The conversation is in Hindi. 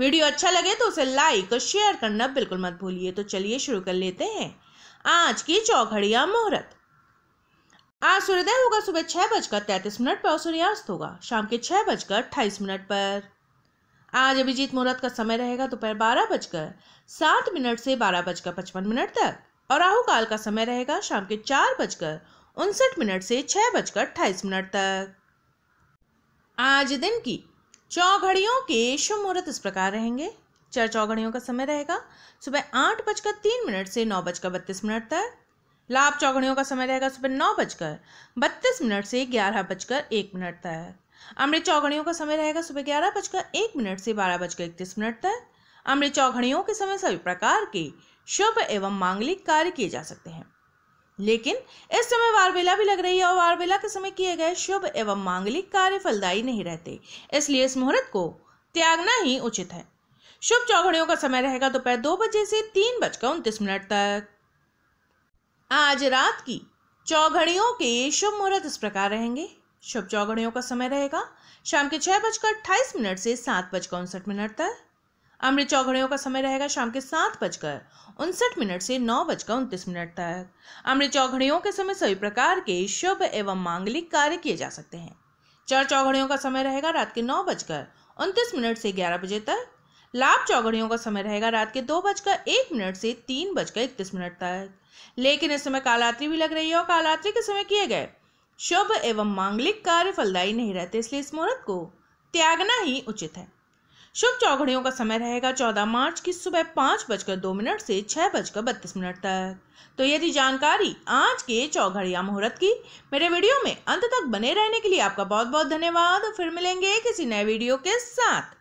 वीडियो अच्छा लगे तो उसे लाइक और शेयर करना बिल्कुल मत भूलिए तो चलिए शुरू कर लेते हैं आज की चौघड़िया मुहूर्त आज सूर्योदय होगा सुबह छह बजकर तैतीस मिनट पर और सूर्यास्त होगा शाम के छह बजकर अट्ठाईस मिनट पर आज अभिजीत मुहूर्त का समय रहेगा दोपहर बारह बजकर सात मिनट से बारह बजकर पचपन मिनट तक और राहु काल का समय रहेगा शाम के चार बजकर उनसठ मिनट से छह बजकर अट्ठाईस मिनट तक आज दिन की चौघड़ियों के शुभ मुहूर्त इस प्रकार रहेंगे चार चौघड़ियों का समय रहेगा सुबह आठ बजकर तीन मिनट से नौ बजकर बत्तीस मिनट तक लाभ चौघड़ियों का समय रहेगा सुबह नौ बजकर बत्तीस मिनट से ग्यारह बजकर एक मिनट तक अमृत चौघड़ियों का समय रहेगा सुबह ग्यारह बजकर एक मिनट से बारह बजकर इकतीस मिनट तक अमृत चौघड़ियों के समय सभी प्रकार के शुभ एवं मांगलिक कार्य किए जा सकते हैं लेकिन इस समय वारबेला भी लग रही है और वारबेला के समय किए गए शुभ एवं मांगलिक कार्य फलदायी नहीं रहते इसलिए इस मुहूर्त को त्यागना ही उचित है शुभ चौघड़ियों का समय रहेगा दोपहर दो बजे से तीन बजकर उनतीस मिनट तक आज रात की चौघड़ियों के शुभ मुहूर्त इस प्रकार रहेंगे शुभ चौघड़ियों का समय रहेगा शाम के छह बजकर अट्ठाईस मिनट से सात बजकर उनसठ मिनट तक अमृत चौघड़ियों का समय रहेगा शाम के सात बजकर उनसठ मिनट से नौ बजकर उनतीस मिनट तक अमृत चौघड़ियों के समय सभी प्रकार के शुभ एवं मांगलिक कार्य किए जा सकते हैं चार चौघड़ियों का समय रहेगा रात के नौ बजकर उनतीस मिनट से ग्यारह बजे तक लाभ चौघड़ियों का समय रहेगा रात के दो बजकर एक मिनट से तीन बजकर इकतीस मिनट तक लेकिन इस समय कालरात्रि भी लग रही है और कालरात्रि के समय किए गए शुभ एवं मांगलिक कार्य फलदायी नहीं रहते इसलिए इस मुहूर्त को त्यागना ही उचित है शुभ चौघड़ियों का समय रहेगा चौदह मार्च की सुबह पाँच बजकर दो मिनट से छः बजकर बत्तीस मिनट तक तो ये थी जानकारी आज के चौघड़िया मुहूर्त की मेरे वीडियो में अंत तक बने रहने के लिए आपका बहुत बहुत धन्यवाद फिर मिलेंगे किसी नए वीडियो के साथ